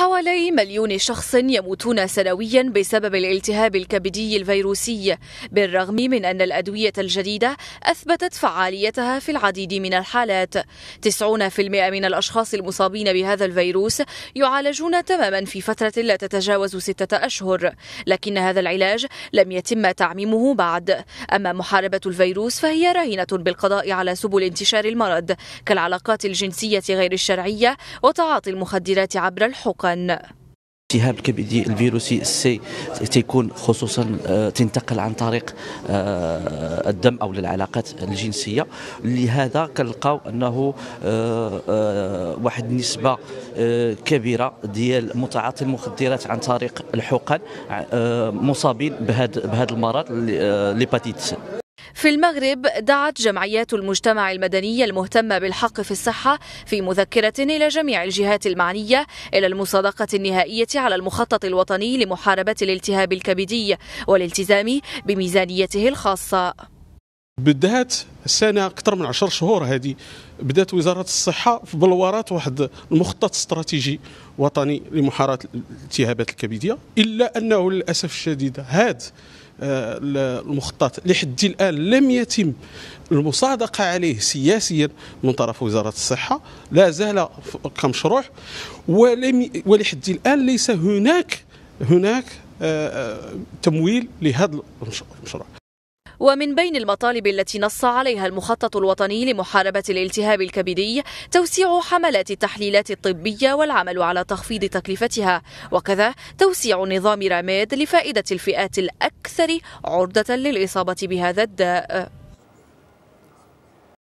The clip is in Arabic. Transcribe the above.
حوالي مليون شخص يموتون سنويا بسبب الالتهاب الكبدي الفيروسي بالرغم من أن الأدوية الجديدة أثبتت فعاليتها في العديد من الحالات 90% من الأشخاص المصابين بهذا الفيروس يعالجون تماما في فترة لا تتجاوز ستة أشهر لكن هذا العلاج لم يتم تعميمه بعد أما محاربة الفيروس فهي رهينة بالقضاء على سبل انتشار المرض كالعلاقات الجنسية غير الشرعية وتعاطي المخدرات عبر الحقن التهاب الكبدي الفيروسي السي تيكون خصوصا آه، تنتقل عن طريق آه، الدم او العلاقات الجنسيه لهذا كنلقاو انه آه، واحد النسبه كبيره ديال متعاطي المخدرات عن طريق الحقن مصابين بهذا المرض ليباتيت في المغرب دعت جمعيات المجتمع المدني المهتمة بالحق في الصحة في مذكرة إلى جميع الجهات المعنية إلى المصادقة النهائية على المخطط الوطني لمحاربة الالتهاب الكبدي والالتزام بميزانيته الخاصة بدات السنه اكثر من 10 شهور هذه بدات وزاره الصحه في بلورات واحد المخطط استراتيجي وطني لمحاربه الالتهابات الكبديه الا انه للاسف الشديد هذا آه، المخطط لحد الآن لم يتم المصادقة عليه سياسيا من طرف وزارة الصحة لا زال كمشروع ولم ولحد الآن ليس هناك هناك آه، آه، تمويل لهذا المشروع ومن بين المطالب التي نص عليها المخطط الوطني لمحاربة الالتهاب الكبدي توسيع حملات التحليلات الطبية والعمل على تخفيض تكلفتها وكذا توسيع نظام راميد لفائدة الفئات الأكثر عرضة للإصابة بهذا الداء